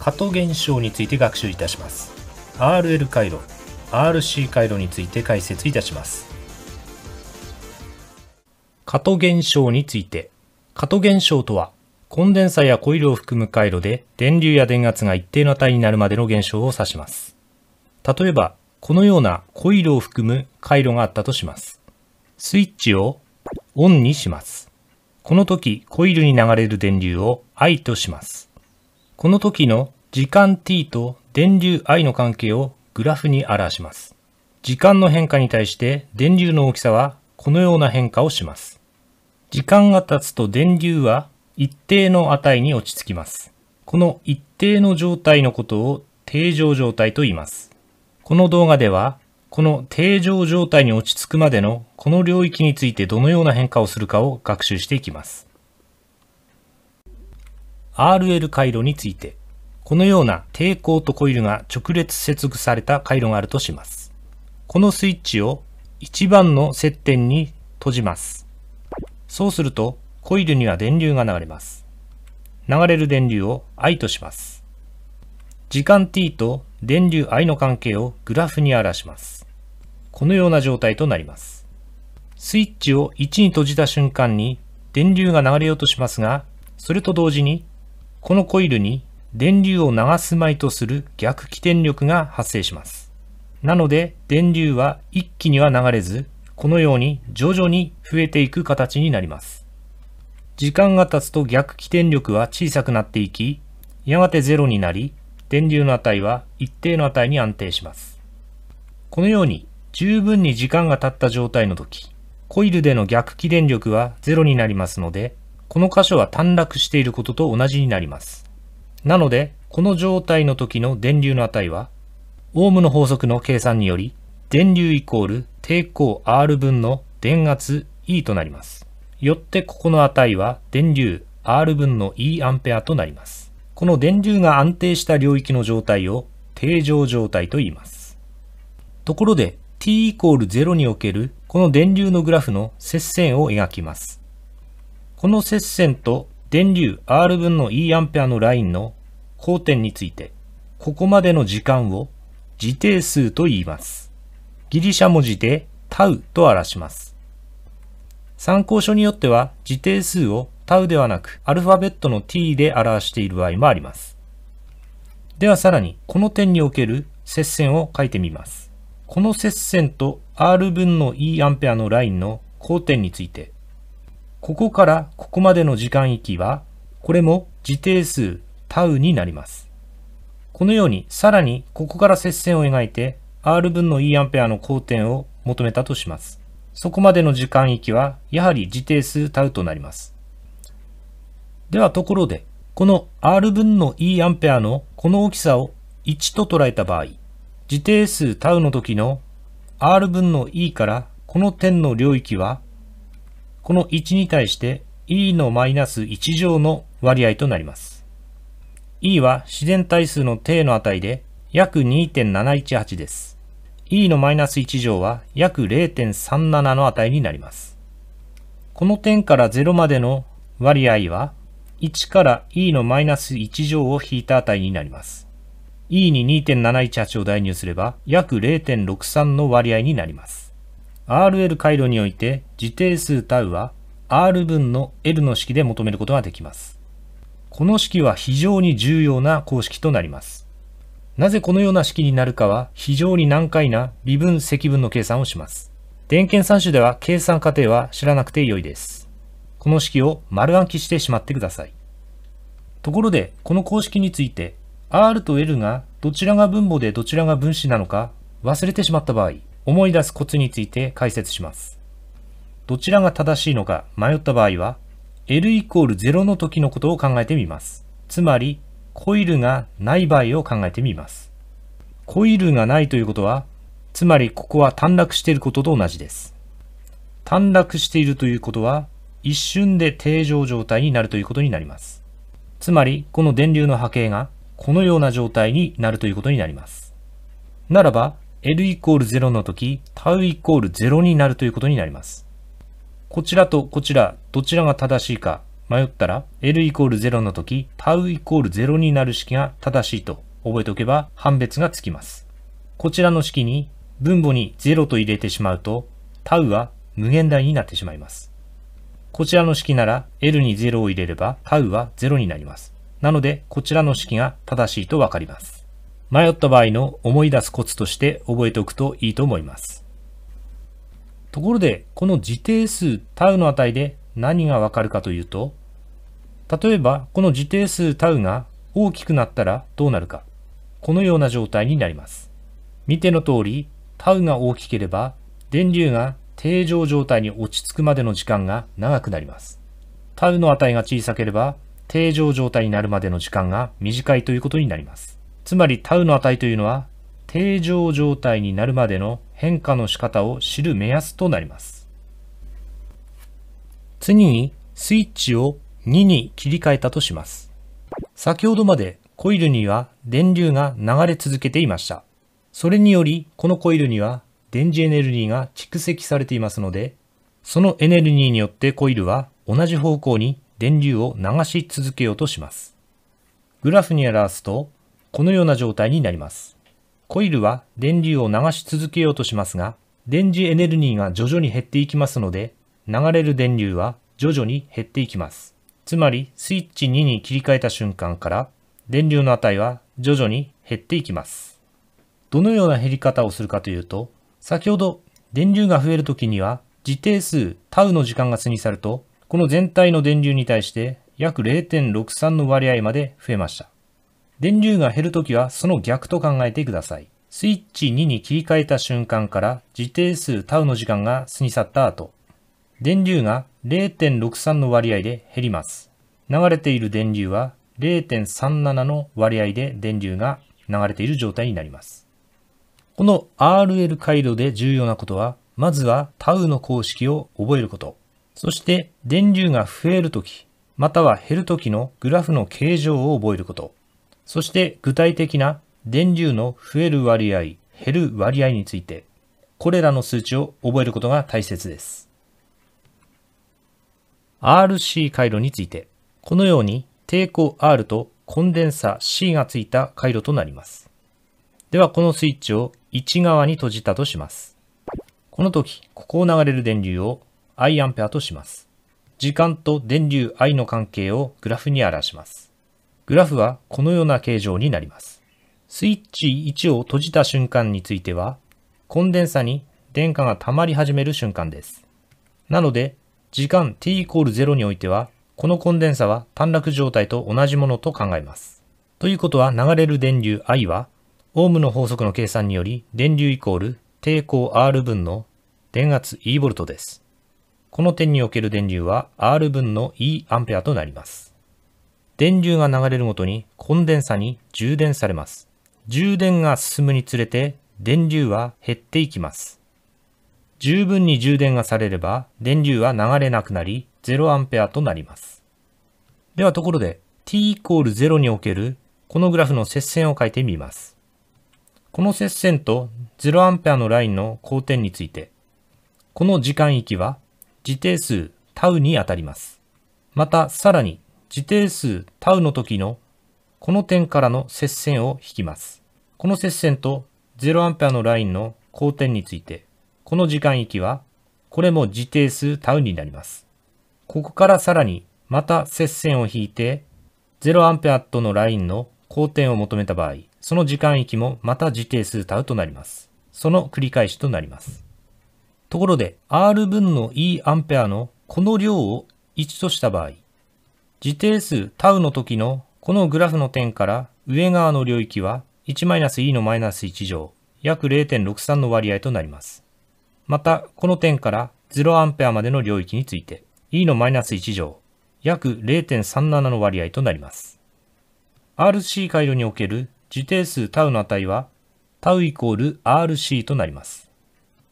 加渡現象について学習いたします RL 回路 RC 回路について解説いたします加渡現象について加渡現象とはコンデンサやコイルを含む回路で電流や電圧が一定の値になるまでの現象を指します例えばこのようなコイルを含む回路があったとしますスイッチをオンにしますこの時コイルに流れる電流を I としますこの時の時間 t と電流 i の関係をグラフに表します。時間の変化に対して電流の大きさはこのような変化をします。時間が経つと電流は一定の値に落ち着きます。この一定の状態のことを定常状態と言います。この動画では、この定常状態に落ち着くまでのこの領域についてどのような変化をするかを学習していきます。RL 回路について、このような抵抗とコイルが直列接続された回路があるとします。このスイッチを1番の接点に閉じます。そうすると、コイルには電流が流れます。流れる電流を I とします。時間 t と電流 I の関係をグラフに表します。このような状態となります。スイッチを1に閉じた瞬間に電流が流れようとしますが、それと同時にこのコイルに電流を流すまいとする逆起点力が発生します。なので電流は一気には流れず、このように徐々に増えていく形になります。時間が経つと逆起点力は小さくなっていき、やがてゼロになり、電流の値は一定の値に安定します。このように十分に時間が経った状態の時、コイルでの逆起電力はゼロになりますので、この箇所は短絡していることと同じになります。なので、この状態の時の電流の値は、オームの法則の計算により、電流イコール抵抗 R 分の電圧 E となります。よってここの値は電流 R 分の E アンペアとなります。この電流が安定した領域の状態を定常状態と言います。ところで t イコール0におけるこの電流のグラフの接線を描きます。この接線と電流 R 分の E アンペアのラインの交点について、ここまでの時間を時定数と言います。ギリシャ文字でタウと表します。参考書によっては時定数をタウではなくアルファベットの t で表している場合もあります。ではさらにこの点における接線を書いてみます。この接線と R 分の E アンペアのラインの交点について、ここからここまでの時間域は、これも時定数タウになります。このようにさらにここから接線を描いて R 分の E アンペアの交点を求めたとします。そこまでの時間域はやはり時定数タウとなります。ではところで、この R 分の E アンペアのこの大きさを1と捉えた場合、時定数タウの時の R 分の E からこの点の領域はこの1に対して e のマイナス1乗の割合となります。e は自然対数の定の値で約2.718です。e のマイナス1乗は約0.37の値になります。この点から0までの割合は1から e のマイナス1乗を引いた値になります。e に2.718を代入すれば約0.63の割合になります。RL 回路において自定数タウは R 分の L の式で求めることができます。この式は非常に重要な公式となります。なぜこのような式になるかは非常に難解な微分積分の計算をします。電検算種では計算過程は知らなくて良いです。この式を丸暗記してしまってください。ところで、この公式について R と L がどちらが分母でどちらが分子なのか忘れてしまった場合、思い出すコツについて解説します。どちらが正しいのか迷った場合は、L イコール0の時のことを考えてみます。つまり、コイルがない場合を考えてみます。コイルがないということは、つまりここは短絡していることと同じです。短絡しているということは、一瞬で定常状態になるということになります。つまり、この電流の波形がこのような状態になるということになります。ならば、L イコール0の時、タウイコール0になるということになります。こちらとこちら、どちらが正しいか迷ったら、L イコール0の時、タウイコール0になる式が正しいと覚えておけば判別がつきます。こちらの式に分母に0と入れてしまうと、タウは無限大になってしまいます。こちらの式なら L に0を入れればタウは0になります。なので、こちらの式が正しいとわかります。迷った場合の思い出すコツとして覚えておくといいと思います。ところで、この自定数タウの値で何がわかるかというと、例えばこの自定数タウが大きくなったらどうなるか、このような状態になります。見ての通り、タウが大きければ、電流が定常状態に落ち着くまでの時間が長くなります。タウの値が小さければ、定常状態になるまでの時間が短いということになります。つまりタウの値というのは、定常状態になるまでの変化の仕方を知る目安となります。次にスイッチを2に切り替えたとします。先ほどまでコイルには電流が流れ続けていました。それによりこのコイルには電磁エネルギーが蓄積されていますので、そのエネルギーによってコイルは同じ方向に電流を流し続けようとします。グラフに表すと、このような状態になります。コイルは電流を流し続けようとしますが、電磁エネルギーが徐々に減っていきますので、流れる電流は徐々に減っていきます。つまり、スイッチ2に切り替えた瞬間から、電流の値は徐々に減っていきます。どのような減り方をするかというと、先ほど電流が増えるときには、時定数タウの時間が過ぎ去ると、この全体の電流に対して約0.63の割合まで増えました。電流が減るときはその逆と考えてください。スイッチ2に切り替えた瞬間から自定数タウの時間が過ぎ去った後、電流が0.63の割合で減ります。流れている電流は0.37の割合で電流が流れている状態になります。この RL 回路で重要なことは、まずはタウの公式を覚えること。そして電流が増えるとき、または減るときのグラフの形状を覚えること。そして具体的な電流の増える割合、減る割合について、これらの数値を覚えることが大切です。RC 回路について、このように抵抗 R とコンデンサ C がついた回路となります。ではこのスイッチを1側に閉じたとします。この時、ここを流れる電流を I アンペアとします。時間と電流 I の関係をグラフに表します。グラフはこのような形状になります。スイッチ1を閉じた瞬間については、コンデンサに電荷が溜まり始める瞬間です。なので、時間 t イコール0においては、このコンデンサは短絡状態と同じものと考えます。ということは流れる電流 I は、オームの法則の計算により、電流イコール抵抗 R 分の電圧 E ボルトです。この点における電流は R 分の E アンペアとなります。電流が流れるごとにコンデンサに充電されます。充電が進むにつれて電流は減っていきます。十分に充電がされれば電流は流れなくなり 0A となります。ではところで t イコール0におけるこのグラフの接線を書いてみます。この接線と 0A のラインの交点について、この時間域は時定数 τ にあたります。またさらに時定数タウの時のこの点からの接線を引きます。この接線と 0A のラインの交点について、この時間域は、これも時定数タウになります。ここからさらにまた接線を引いて、0A とのラインの交点を求めた場合、その時間域もまた時定数タウとなります。その繰り返しとなります。ところで、R 分の E アンペアのこの量を1とした場合、時定数タウの時のこのグラフの点から上側の領域は 1-e のマイナス1乗約0.63の割合となります。また、この点から 0A までの領域について e のマイナス1乗約0.37の割合となります。RC 回路における時定数タウの値はタウイコール RC となります。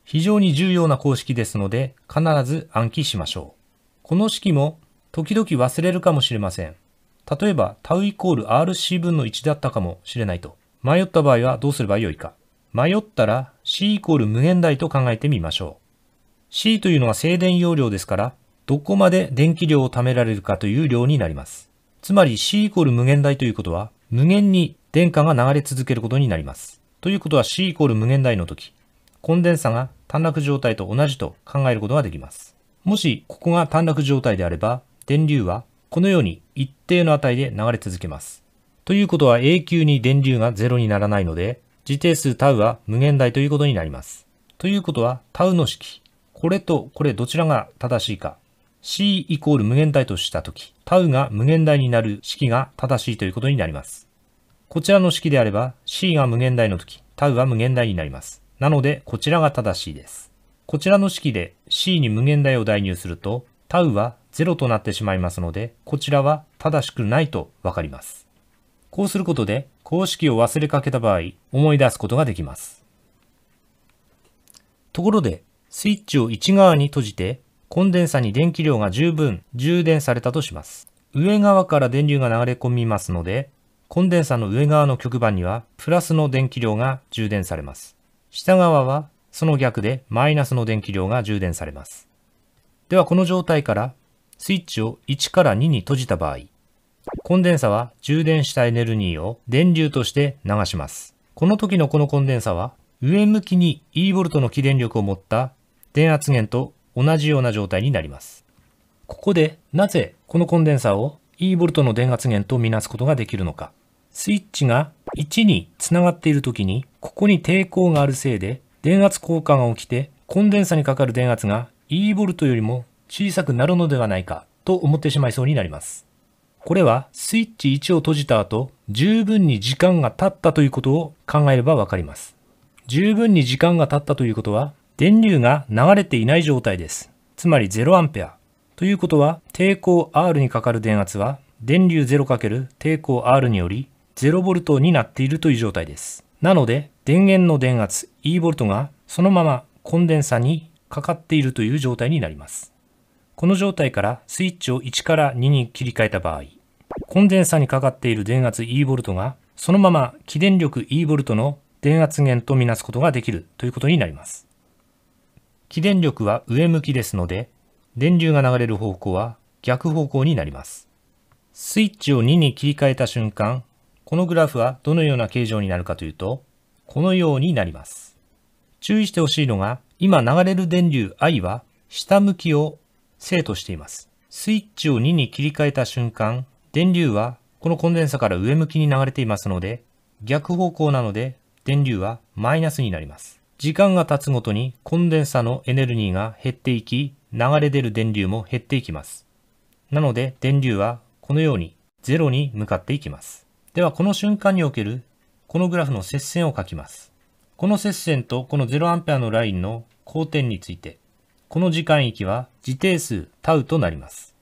非常に重要な公式ですので必ず暗記しましょう。この式も時々忘れるかもしれません。例えば、タウイコール RC 分の1だったかもしれないと。迷った場合はどうすればよいか。迷ったら C イコール無限大と考えてみましょう。C というのは静電容量ですから、どこまで電気量を貯められるかという量になります。つまり C イコール無限大ということは、無限に電荷が流れ続けることになります。ということは C イコール無限大の時、コンデンサが短絡状態と同じと考えることができます。もし、ここが短絡状態であれば、電流はこのように一定の値で流れ続けます。ということは永久に電流が0にならないので、時定数タウは無限大ということになります。ということはタウの式、これとこれどちらが正しいか、c イコール無限大としたとき、ウが無限大になる式が正しいということになります。こちらの式であれば c が無限大のとき、ウは無限大になります。なので、こちらが正しいです。こちらの式で c に無限大を代入すると、タウは0となってしまいますので、こちらは正しくないとわかります。こうすることで公式を忘れかけた場合、思い出すことができます。ところで、スイッチを1側に閉じて、コンデンサに電気量が十分充電されたとします。上側から電流が流れ込みますので、コンデンサの上側の極板にはプラスの電気量が充電されます。下側はその逆でマイナスの電気量が充電されます。ではこの状態からスイッチを1から2に閉じた場合、コンデンサは充電したエネルギーを電流として流します。この時のこのコンデンサは、上向きに eV の起電力を持った電圧源と同じような状態になります。ここでなぜこのコンデンサを eV の電圧源とみなすことができるのか。スイッチが1につながっている時に、ここに抵抗があるせいで電圧交換が起きて、コンデンサにかかる電圧が eV よりも小さくなるのではないかと思ってしまいそうになります。これはスイッチ1を閉じた後、十分に時間が経ったということを考えればわかります。十分に時間が経ったということは、電流が流れていない状態です。つまり 0A。ということは、抵抗 R にかかる電圧は、電流 0× 抵抗 R により 0V になっているという状態です。なので、電源の電圧 E V がそのままコンデンサにかかっているという状態になります。この状態からスイッチを1から2に切り替えた場合、コンデンサにかかっている電圧 E V がそのまま起電力 E V の電圧源とみなすことができるということになります。起電力は上向きですので、電流が流れる方向は逆方向になります。スイッチを2に切り替えた瞬間、このグラフはどのような形状になるかというと、このようになります。注意してほしいのが、今流れる電流 I は下向きを正としています。スイッチを2に切り替えた瞬間、電流はこのコンデンサから上向きに流れていますので、逆方向なので電流はマイナスになります。時間が経つごとにコンデンサのエネルギーが減っていき、流れ出る電流も減っていきます。なので電流はこのようにゼロに向かっていきます。ではこの瞬間におけるこのグラフの接線を書きます。この接線とこの 0A のラインの交点についてこの時間域は時定数タウとなります。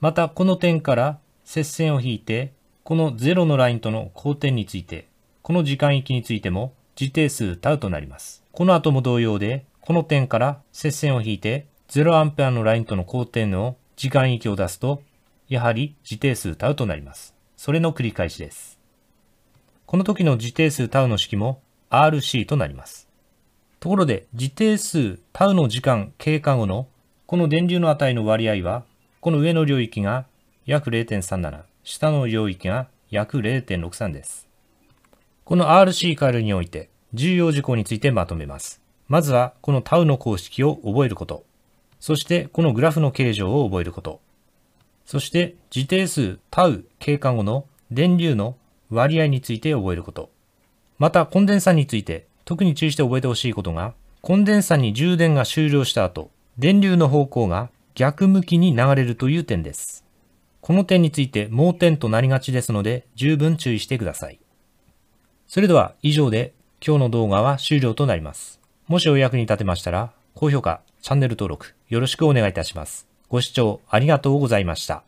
またこの点から接線を引いて、この0のラインとの交点について、この時間域についても時定数タウとなります。この後も同様で、この点から接線を引いて、0アンペアのラインとの交点の時間域を出すと、やはり時定数タウとなります。それの繰り返しです。この時の時定数タウの式も RC となります。ところで、時定数、タウの時間経過後の、この電流の値の割合は、この上の領域が約0.37、下の領域が約0.63です。この RC 回路において、重要事項についてまとめます。まずは、このタウの公式を覚えること。そして、このグラフの形状を覚えること。そして、時定数タウ経過後の電流の割合について覚えること。また、コンデンサについて特に注意して覚えてほしいことが、コンデンサに充電が終了した後、電流の方向が逆向きに流れるという点です。この点について盲点となりがちですので、十分注意してください。それでは以上で今日の動画は終了となります。もしお役に立てましたら、高評価、チャンネル登録よろしくお願いいたします。ご視聴ありがとうございました。